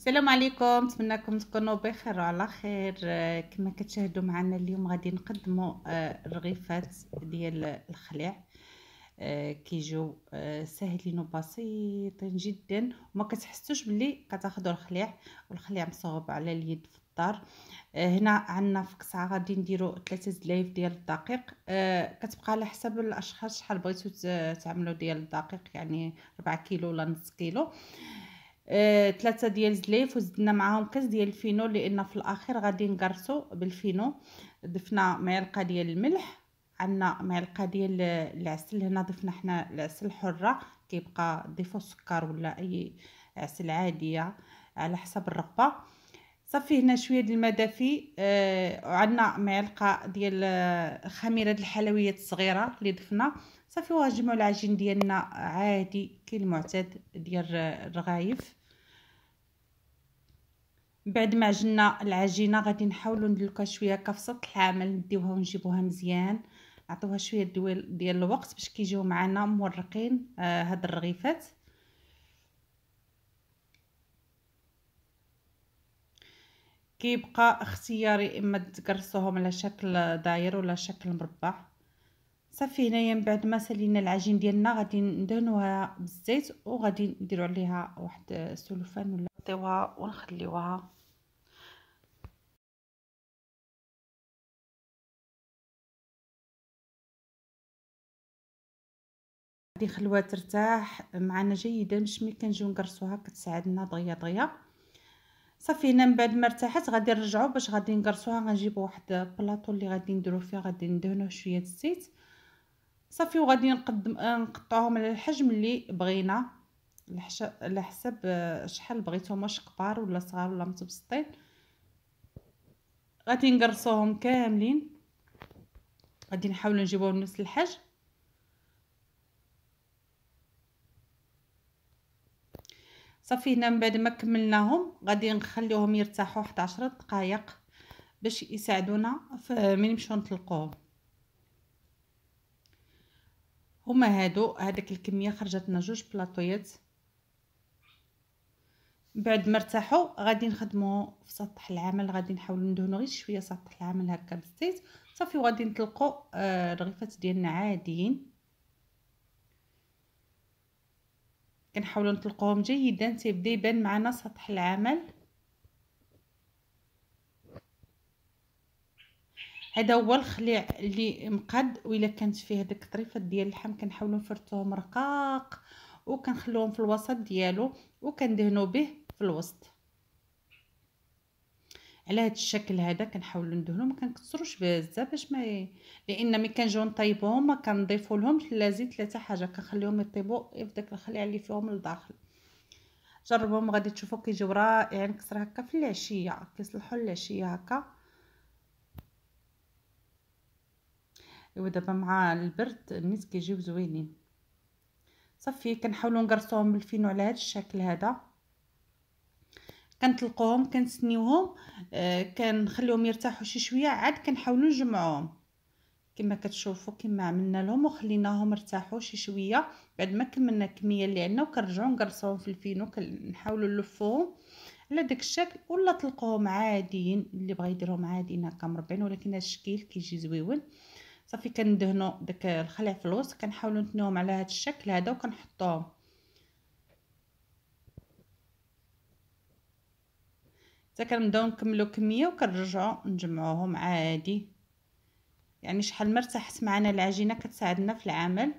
السلام عليكم نتمنىكم تكونوا بخير وعلى خير آه، كما كتشاهدوا معنا اليوم غادي نقدموا آه، الرغيفات ديال الخليع آه، كيجيو ساهلين وبسيطين جدا وما كتحسوش بلي كتاخذوا الخليع والخليع مصوب على اليد في الدار هنا عندنا في قصعة غادي نديروا 3 زلايف ديال الدقيق كتبقى على حسب الاشخاص شحال بغيتو تعملوا ديال الدقيق يعني 4 كيلو ولا نص كيلو ثلاثة ديال الزليف وزدنا معاهم كاس ديال الفينو لان في الاخير غادي نقرصو بالفينو ضفنا معلقه ديال الملح عندنا معلقه ديال العسل هنا ضفنا حنا العسل حره كيبقى ضيفوا السكر ولا اي عسل عاديه على حسب الرغبه صافي هنا شويه ديال الماء دافي آه عندنا معلقه ديال آه، خميره الحلويات الصغيره اللي ضفنا صافي وغنجمعوا العجين ديالنا عادي كالمعتاد ديال الرغايف بعد ما عجنا العجينه غادي نحاولوا ندلكوها شويه هكا في سطح العمل نديوها ونجيبوها مزيان نعطيوها شويه الدويل ديال الوقت باش كيجيو معنا مورقين آه هاد الرغيفات كيبقى اختياري اما تقرصوهم على شكل داير ولا شكل مربع صافي هنايا من بعد ما سلينا العجين ديالنا غادي ندهنوها بالزيت وغادي نديرو عليها واحد السلوفان ولا نغطيوها ونخليوها غادي نخلوها ترتاح معنا جيدا مش ملي كنجيو نقرصوها كتساعدنا ضيا ضيا صافي هنا من بعد ما ارتاحت غادي نرجعو باش غادي نقرصوها غنجيبو واحد بلاطو اللي غادي نديرو فيه غادي ندهنوه شويه الزيت صافي وغادي نقدم نقطعوهم على الحجم اللي بغينا على حسب آه، شحال بغيتهم واش كبار ولا صغار ولا متوسطين غادي نقرصوهم كاملين غادي نحاولوا نجيبوهم نفس الحجم صافي هنا من بعد ما كملناهم غادي نخليوهم يرتاحوا حتى 10 دقائق باش يساعدونا ملي نمشيو نطلقوهم هما هادو هذيك الكميه خرجت لنا جوج بلاطويات بعد ما ارتاحوا غادي نخدموا في سطح العمل غادي نحاولوا ندهنوا غير شويه سطح العمل هكا بالزيت صافي وغادي نطلقوا آه، الرغيفات ديالنا عاديين كنحاولوا نطلقوهم جيدا تيبدا يبان معنا سطح العمل هذا هو الخليع اللي مقاد وإلا كانت فيه هذيك الطريفات ديال اللحم كنحاولوا نفرتوهم رقاق وكنخلوهم في الوسط ديالو وكندهنوا به في الوسط على هذا الشكل هذا كنحاولوا ندهنوا ما كنكثروش بزاف باش ما لان ملي كنجيو نطيبوهم ما كنضيفو لهمش لا زيت لا حتى حاجه كنخليهم يطيبوا في داك الخليعه اللي فيهم لداخل جربوهم غادي تشوفوا كيجيو رائعين كسر هكا في العشيه كيصلحوا للعشيه هكا ايوا دابا مع البرد النيت كيجيو زوينين صافي كنحاولوا نقرصوهم بالفينو على هذا الشكل هذا كنطلقوهم كنسنيوهم آه كنخليهم يرتاحوا شي شويه عاد كنحاولوا نجمعوهم كما كتشوفوا كما عملنا لهم وخليناهم يرتاحوا شي شويه بعد ما كملنا الكميه اللي عندنا وكنرجعوا نقرصوهم في الفينو كنحاولوا نلفوهم على داك الشكل ولا طلقوهم عاديين اللي بغى يديرهم عاديين هكا مربعين ولكن هذا الشكل كيجي زويون صافي كندهنوا داك الخلع في الوسط كنحاولوا نتنوهم على هذا الشكل هذا وكنحطوهم كنبداو نكملو كميه وكنرجعو نجمعوهم عادي يعني شحال مرتاحت معنا العجينه كتساعدنا في العمل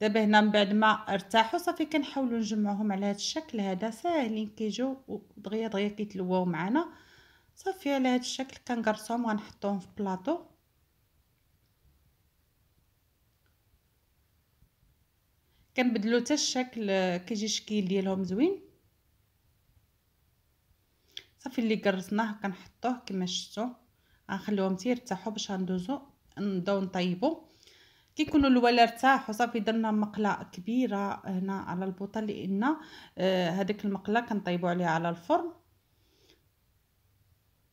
دابا هنا من بعد ما ارتاحوا صافي كنحاولوا نجمعوهم على هذا الشكل هذا ساهلين كيجيو دغيا دغيا كيتلواو معنا صافي على هذا الشكل كنقرصهم وغنحطوهم في بلاطو كنبدلو حتى الشكل آه، كيجي الشكل ديالهم زوين صافي اللي قرصناه كنحطوه كما شفتوا غنخليوهم تيرتاحوا باش غندوزو نبداو نطيبو كيكونوا الولا ارتاحوا صافي درنا مقله كبيره هنا على البوطه لان آه، هذيك المقله كنطيبو عليها على الفرن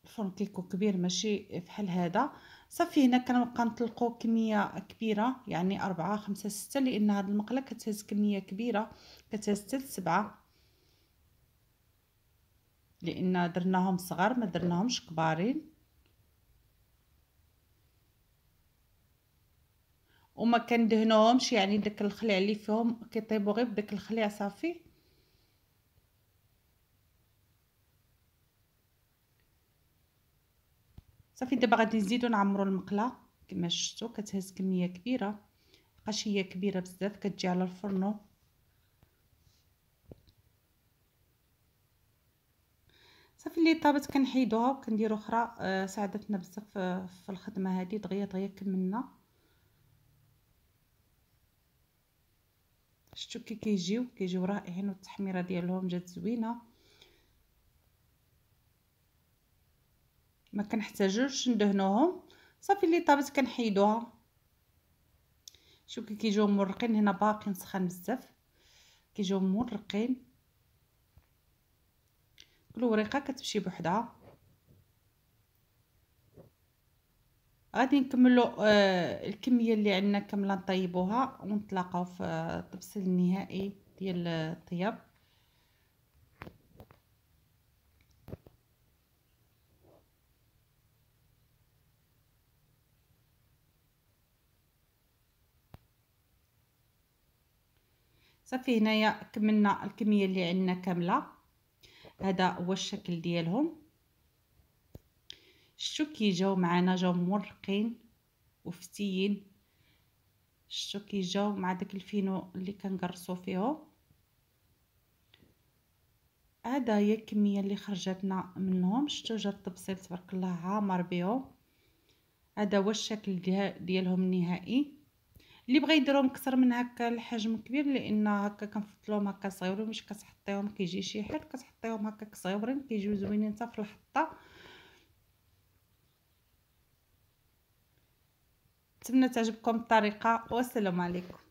الفرن كيكون كبير ماشي بحال هذا صافي هنا كنبقى نطلقو كميه كبيره يعني أربعة خمسة ستة لان هاد المقله كتهز كميه كبيره كتهز حتى سبعة لان درناهم صغار ما درناهمش كبارين وما كندهنوهمش يعني داك الخليع اللي فيهم كيطيبو غير بداك الخليع صافي صافي دابا غادي نزيدو نعمرو المقله كما شفتو كتهز كميه كبيره قشيه كبيره بزاف كتجي على الفرنو صافي اللي طابت كنحيدوها وكنديرو اخرى آه ساعدتنا بزاف في الخدمه هذه دغيا دغيا كملنا شتو كي كيجيو كيجيو رائعين والتحميره ديالهم جات زوينه ما كنحتاجوش ندهنوهم صافي اللي طابت كنحيدوها شوف كي كيجيو مرقين هنا باقي سخان بزاف كيجيو مرقين كل ورقه كتمشي بوحدها غادي نكملوا آه الكميه اللي عندنا كامله نطيبوها ونتلاقاو في الطبسيل النهائي ديال الطياب صافي هنايا كملنا الكميه اللي عندنا كامله هذا هو الشكل ديالهم شتو كيجاو معنا جاو مورقين وفتيين شتو كيجاو مع داك الفينو اللي كنقرصو فيهم هذا هي الكميه اللي خرجتنا منهم شتو جا التبسيط تبارك الله عامر بهم هذا هو الشكل ديالهم النهائي اللي بغى يديرهم اكثر من هكا الحجم كبير لان هكا كنفضلهم هكا صغيرين مش كتحطيهم كيجي شي حد كتحطيهم هكا صغيورين كيجيو زوينين حتى في الحطه نتمنى تعجبكم الطريقه والسلام عليكم